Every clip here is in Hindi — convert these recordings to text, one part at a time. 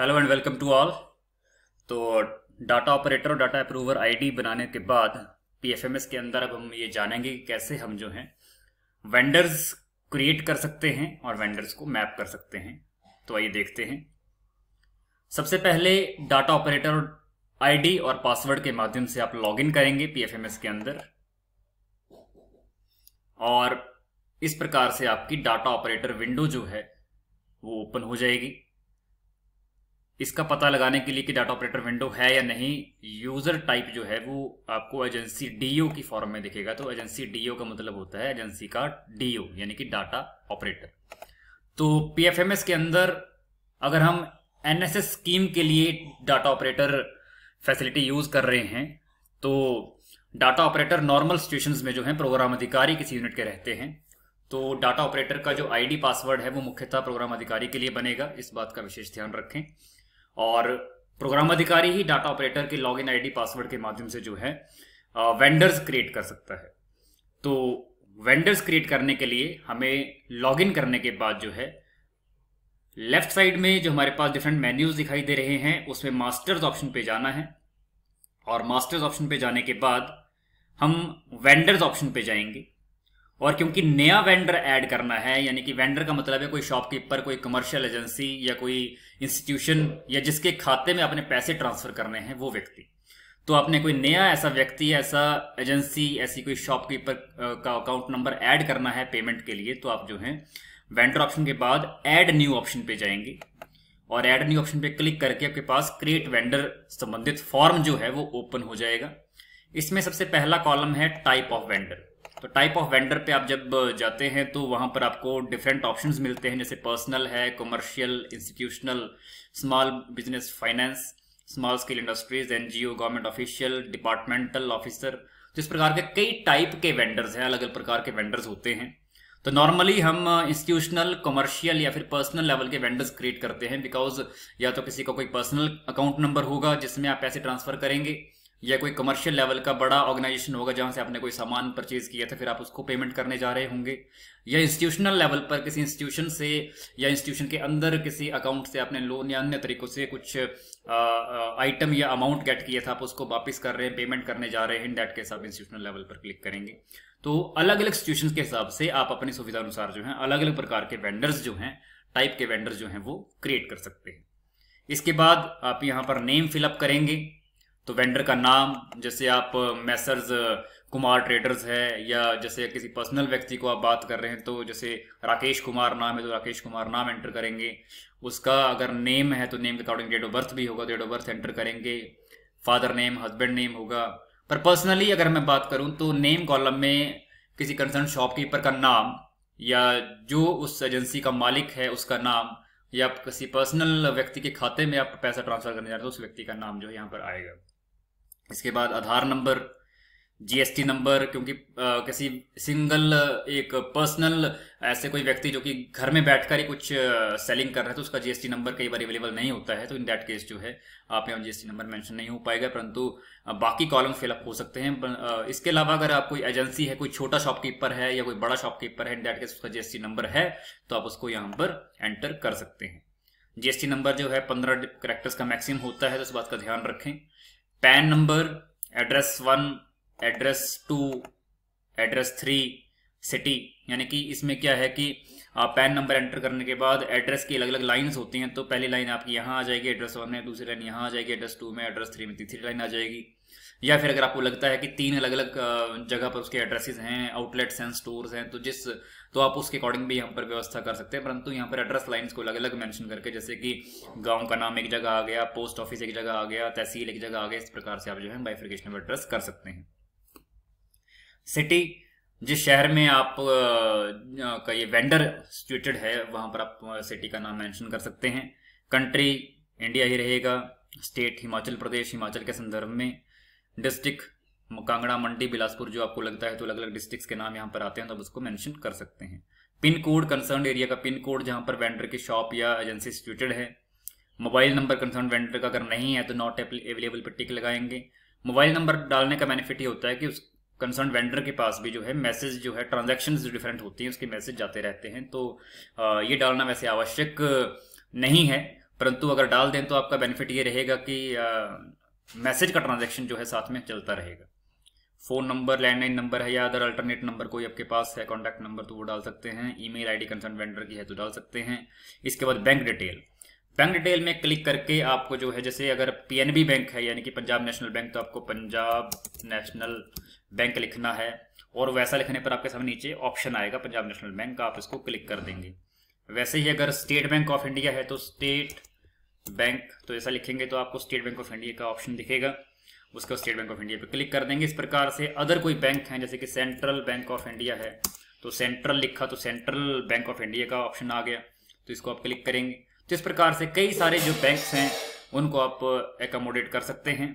hello and welcome to all तो डाटा ऑपरेटर और डाटा अप्रूवर आईडी बनाने के बाद पीएफएमएस के अंदर अब हम ये जानेंगे कि कैसे हम जो हैं वेंडर्स क्रिएट कर सकते हैं और वेंडर्स को मैप कर सकते हैं तो आइए देखते हैं सबसे पहले डाटा ऑपरेटर आईडी और पासवर्ड के माध्यम से आप लॉगिन करेंगे पीएफएमएस के अंदर और इस प्रकार से आपकी डाटा ऑपरेटर विंडो जो है वो ओपन हो जाएगी इसका पता लगाने के लिए कि डाटा ऑपरेटर विंडो है या नहीं यूज़र टाइप जो है वो आपको एजेंसी डीओ की फॉर्म में दिखेगा तो एजेंसी डीओ का मतलब होता है एजेंसी का डीओ यानी कि डाटा ऑपरेटर तो पीएफएमएस के अंदर अगर हम एनएसएस स्कीम के लिए डाटा ऑपरेटर फैसिलिटी यूज़ कर रहे हैं तो डाटा ऑपरेटर नॉर्मल सिचुएशन में जो है प्रोग्राम अधिकारी किसी यूनिट के रहते हैं तो डाटा ऑपरेटर का जो आईडी पासवर्ड है वो मुख्यतः प्रोग्राम अधिकारी के लिए बनेगा इस बात का विशेष ध्यान रखें और प्रोग्राम अधिकारी ही डाटा ऑपरेटर के लॉग आईडी पासवर्ड के माध्यम से जो है वेंडर्स क्रिएट कर सकता है तो वेंडर्स क्रिएट करने के लिए हमें लॉगिन करने के बाद जो है लेफ्ट साइड में जो हमारे पास डिफरेंट मेन्यूज दिखाई दे रहे हैं उसमें मास्टर्स ऑप्शन पे जाना है और मास्टर्स ऑप्शन पे जाने के बाद हम वेंडर्स ऑप्शन पे जाएंगे और क्योंकि नया वेंडर ऐड करना है यानी कि वेंडर का मतलब है कोई शॉपकीपर कोई कमर्शियल एजेंसी या कोई इंस्टीट्यूशन या जिसके खाते में आपने पैसे ट्रांसफर करने हैं वो व्यक्ति तो आपने कोई नया ऐसा व्यक्ति ऐसा एजेंसी ऐसी कोई शॉपकीपर का अकाउंट नंबर ऐड करना है पेमेंट के लिए तो आप जो है वेंडर ऑप्शन के बाद एड न्यू ऑप्शन पे जाएंगे और एड न्यू ऑप्शन पे क्लिक करके आपके पास क्रिएट वेंडर संबंधित फॉर्म जो है वो ओपन हो जाएगा इसमें सबसे पहला कॉलम है टाइप ऑफ वेंडर तो टाइप ऑफ वेंडर पे आप जब जाते हैं तो वहाँ पर आपको डिफरेंट ऑप्शंस मिलते हैं जैसे पर्सनल है commercial institutional small business finance small scale industries NGO government official departmental officer तो इस प्रकार के कई टाइप के वेंडर्स हैं अलग अलग प्रकार के वेंडर्स होते हैं तो नॉर्मली हम इंस्टीट्यूशनल कमर्शियल या फिर पर्सनल लेवल के वेंडर्स क्रिएट करते हैं बिकॉज या तो किसी का को कोई पर्सनल अकाउंट नंबर होगा जिसमें आप पैसे ट्रांसफर करेंगे या कोई कमर्शियल लेवल का बड़ा ऑर्गेनाइजेशन होगा जहां से आपने कोई सामान परचेज किया था फिर आप उसको पेमेंट करने जा रहे होंगे या इंस्टीट्यूशनल लेवल पर किसी इंस्टीट्यूशन से या इंस्टीट्यूशन के अंदर किसी अकाउंट से आपने लोन या अन्य तरीकों से कुछ आइटम या अमाउंट गेट किया था आप उसको वापस कर रहे हैं पेमेंट करने जा रहे हैं इन डेट के हिसाब इंस्टीट्यूशनल लेवल पर क्लिक करेंगे तो अलग अलग सिचुएशन के हिसाब से आप अपनी सुविधा अनुसार जो है अलग अलग प्रकार के वेंडर्स जो हैं टाइप के वेंडर्स जो हैं वो क्रिएट कर सकते हैं इसके बाद आप यहाँ पर नेम फिलअप करेंगे तो वेंडर का नाम जैसे आप मैसर्स कुमार ट्रेडर्स है या जैसे किसी पर्सनल व्यक्ति को आप बात कर रहे हैं तो जैसे राकेश कुमार नाम है तो राकेश कुमार नाम एंटर करेंगे उसका अगर नेम है तो नेम के अकॉर्डिंग डेट ऑफ बर्थ भी होगा डेट ऑफ बर्थ एंटर करेंगे फादर नेम हस्बैंड नेम होगा पर पर्सनली अगर मैं बात करूं तो नेम कॉलम में किसी कंसर्न शॉपकीपर का नाम या जो उस एजेंसी का मालिक है उसका नाम या किसी पर्सनल व्यक्ति के खाते में आप पैसा ट्रांसफर करने जा रहे हो तो उस व्यक्ति का नाम जो है यहाँ पर आएगा इसके बाद आधार नंबर जीएसटी नंबर क्योंकि आ, किसी सिंगल एक पर्सनल ऐसे कोई व्यक्ति जो कि घर में बैठकर ही कुछ सेलिंग कर रहा है तो उसका जीएसटी नंबर कई बार अवेलेबल नहीं होता है तो इन दैट केस जो है आप यहाँ जीएसटी नंबर मेंशन नहीं हो पाएगा परंतु बाकी कॉलम फिलअप हो सकते हैं इसके अलावा अगर आप कोई एजेंसी है कोई छोटा शॉपकीपर है या कोई बड़ा शॉपकीपर है इन दैट केस उसका जीएसटी नंबर है तो आप उसको यहाँ पर एंटर कर सकते हैं जीएसटी नंबर जो है पंद्रह करेक्टर्स का मैक्सिमम होता है तो इस बात का ध्यान रखें PAN number address one address two address three city यानी कि इसमें क्या है कि आप पैन नंबर एंटर करने के बाद एड्रेस की अलग अलग लाइन्स होती हैं तो पहली लाइन आपकी यहाँ आ जाएगी एड्रेस वन में दूसरी लाइन यहाँ आ जाएगी एड्रेस टू में एड्रेस थ्री में तीसरी लाइन आ जाएगी या फिर अगर आपको लगता है कि तीन अलग अलग जगह पर उसके एड्रेसेस हैं आउटलेट्स हैं स्टोर्स हैं तो जिस तो आप उसके अकॉर्डिंग भी यहाँ पर व्यवस्था कर सकते हैं परंतु यहाँ पर एड्रेस लाइंस को अलग अलग मेंशन करके जैसे कि गांव का नाम एक जगह आ गया पोस्ट ऑफिस एक जगह आ गया तहसील एक जगह आ गया इस प्रकार से आप जो है बाइफ्रिकेशन ऑफ एड्रेस कर सकते हैं सिटी जिस शहर में आप का ये वेंडर सिचुएटेड है वहां पर आप सिटी का नाम मैंशन कर सकते हैं कंट्री इंडिया ही रहेगा स्टेट हिमाचल प्रदेश हिमाचल के संदर्भ में डिस्ट्रिक्ट कांगड़ा मंडी बिलासपुर जो आपको लगता है तो अलग अलग डिस्ट्रिक्ट के नाम यहाँ पर आते हैं तो आप उसको मैंशन कर सकते हैं पिन कोड कंसर्न एरिया का पिन कोड जहाँ पर वेंडर की शॉप या एजेंसी सिचुएटेड है मोबाइल नंबर कंसर्न वेंडर का अगर नहीं है तो नॉट अवेलेबल पर टिक लगाएंगे मोबाइल नंबर डालने का बेनिफिट ये होता है कि उस कंसर्न वेंडर के पास भी जो है मैसेज जो है ट्रांजेक्शन जो डिफरेंट होती हैं उसके मैसेज जाते रहते हैं तो ये डालना वैसे आवश्यक नहीं है परंतु अगर डाल दें तो आपका बेनिफिट ये रहेगा कि मैसेज का ट्रांजेक्शन जो है साथ में चलता रहेगा फ़ोन नंबर लैंडलाइन नंबर है या अदर अल्टरनेट नंबर कोई आपके पास है कॉन्टैक्ट नंबर तो वो डाल सकते हैं ईमेल आईडी कंसर्न वेंडर की है तो डाल सकते हैं इसके बाद बैंक डिटेल बैंक डिटेल में क्लिक करके आपको जो है जैसे अगर पी बैंक है यानी कि पंजाब नेशनल बैंक तो आपको पंजाब नेशनल बैंक लिखना है और वैसा लिखने पर आपके सामने नीचे ऑप्शन आएगा पंजाब नेशनल बैंक का आप इसको क्लिक कर देंगे वैसे ही अगर स्टेट बैंक ऑफ इंडिया है तो स्टेट बैंक तो ऐसा लिखेंगे तो आपको स्टेट बैंक ऑफ इंडिया का ऑप्शन दिखेगा उसका स्टेट बैंक ऑफ इंडिया पे क्लिक कर देंगे इस प्रकार से अदर कोई बैंक है जैसे कि सेंट्रल बैंक ऑफ इंडिया है तो सेंट्रल लिखा तो सेंट्रल बैंक ऑफ इंडिया का ऑप्शन आ गया तो इसको आप क्लिक करेंगे तो इस प्रकार से कई सारे जो बैंक हैं उनको आप एकोमोडेट कर सकते हैं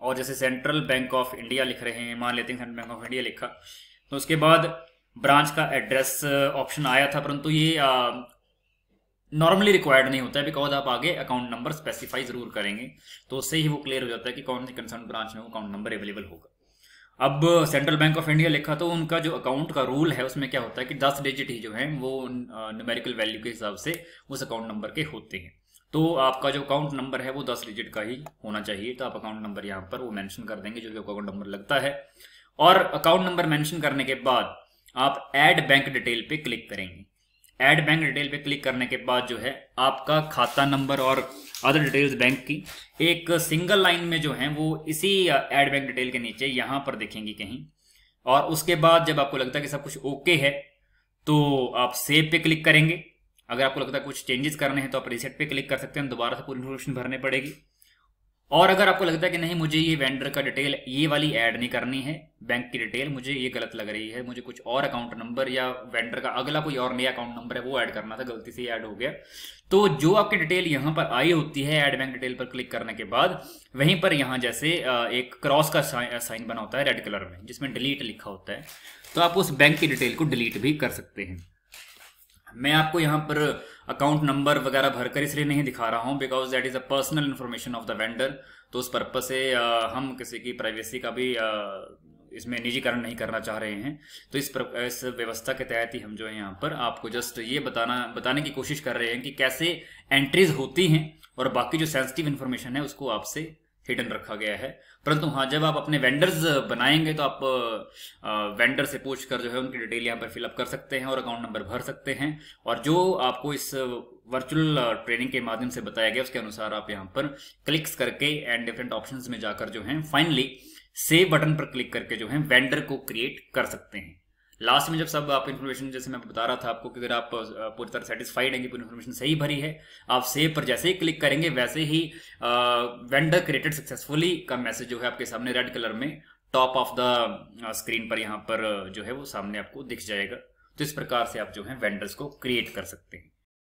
और जैसे सेंट्रल बैंक ऑफ इंडिया लिख रहे हैं मान लेते हैं सेंट्रल बैंक ऑफ इंडिया लिखा तो उसके बाद ब्रांच का एड्रेस ऑप्शन आया था परंतु ये नॉर्मली रिक्वायर्ड नहीं होता है बिकॉज आप आगे अकाउंट नंबर स्पेसिफाई जरूर करेंगे तो उससे ही वो क्लियर हो जाता है कि कौन से कंसर्न ब्रांच में वो अकाउंट नंबर अवेलेबल होगा अब सेंट्रल बैंक ऑफ इंडिया लिखा तो उनका जो अकाउंट का रूल है उसमें क्या होता है कि दस डिजिट ही जो है वो न्यूमेरिकल वैल्यू के हिसाब से उस अकाउंट नंबर के होते हैं तो आपका जो अकाउंट नंबर है वो दस डिजिट का ही होना चाहिए तो आप अकाउंट नंबर यहाँ पर वो मैंशन कर देंगे जो भी अकाउंट नंबर लगता है और अकाउंट नंबर मेंशन करने के बाद आप एड बैंक डिटेल पे क्लिक करेंगे ऐड बैंक डिटेल पे क्लिक करने के बाद जो है आपका खाता नंबर और अदर डिटेल्स बैंक की एक सिंगल लाइन में जो है वो इसी ऐड बैंक डिटेल के नीचे यहाँ पर देखेंगी कहीं और उसके बाद जब आपको लगता है कि सब कुछ ओके है तो आप सेव पे क्लिक करेंगे अगर आपको लगता है कुछ चेंजेस करने हैं तो आप रिसेट पे क्लिक कर सकते हैं दोबारा से पूरी इन्फॉर्मेशन भरने पड़ेगी और अगर आपको लगता है कि नहीं मुझे ये वेंडर का डिटेल ये वाली ऐड नहीं करनी है बैंक की डिटेल मुझे ये गलत लग रही है मुझे कुछ और अकाउंट नंबर या वेंडर का अगला कोई और नया अकाउंट नंबर है वो ऐड करना था गलती से ऐड हो गया तो जो आपकी डिटेल यहाँ पर आई होती है ऐड बैंक डिटेल पर क्लिक करने के बाद वहीं पर यहां जैसे एक क्रॉस का साइन बना होता है रेड कलर में जिसमें डिलीट लिखा होता है तो आप उस बैंक की डिटेल को डिलीट भी कर सकते हैं मैं आपको यहाँ पर अकाउंट नंबर वगैरह भरकर इसलिए नहीं दिखा रहा हूँ because that is a personal information of the vendor तो उस पर्पज़ से हम किसी की प्राइवेसी का भी इसमें निजीकरण नहीं करना चाह रहे हैं तो इस पर, इस व्यवस्था के तहत ही हम जो है यहाँ पर आपको जस्ट ये बताना बताने की कोशिश कर रहे हैं कि कैसे एंट्रीज होती हैं और बाकी जो सेंसिटिव इन्फॉर्मेशन है उसको आपसे हिडन रखा गया है परंतु हाँ जब आप अपने वेंडर्स बनाएंगे तो आप वेंडर से पूछ कर जो है उनकी डिटेल यहाँ पर फिलअप कर सकते हैं और अकाउंट नंबर भर सकते हैं और जो आपको इस वर्चुअल ट्रेनिंग के माध्यम से बताया गया उसके अनुसार आप यहाँ पर क्लिक्स करके एंड डिफरेंट ऑप्शन में जाकर जो है फाइनली सेव बटन पर क्लिक करके जो है वेंडर को क्रिएट कर सकते हैं लास्ट में जब सब आप इन्फॉर्मेशन जैसे मैं बता रहा था आपको कि अगर आप पूरी तरह सेटिस्फाइड हैं कि पूरी इन्फॉर्मेशन सही भरी है आप सेव पर जैसे ही क्लिक करेंगे वैसे ही वेंडर क्रिएटेड सक्सेसफुली का मैसेज जो है आपके सामने रेड कलर में टॉप ऑफ द स्क्रीन पर यहाँ पर जो है वो सामने आपको दिख जाएगा तो इस प्रकार से आप जो है वेंडर्स को क्रिएट कर सकते हैं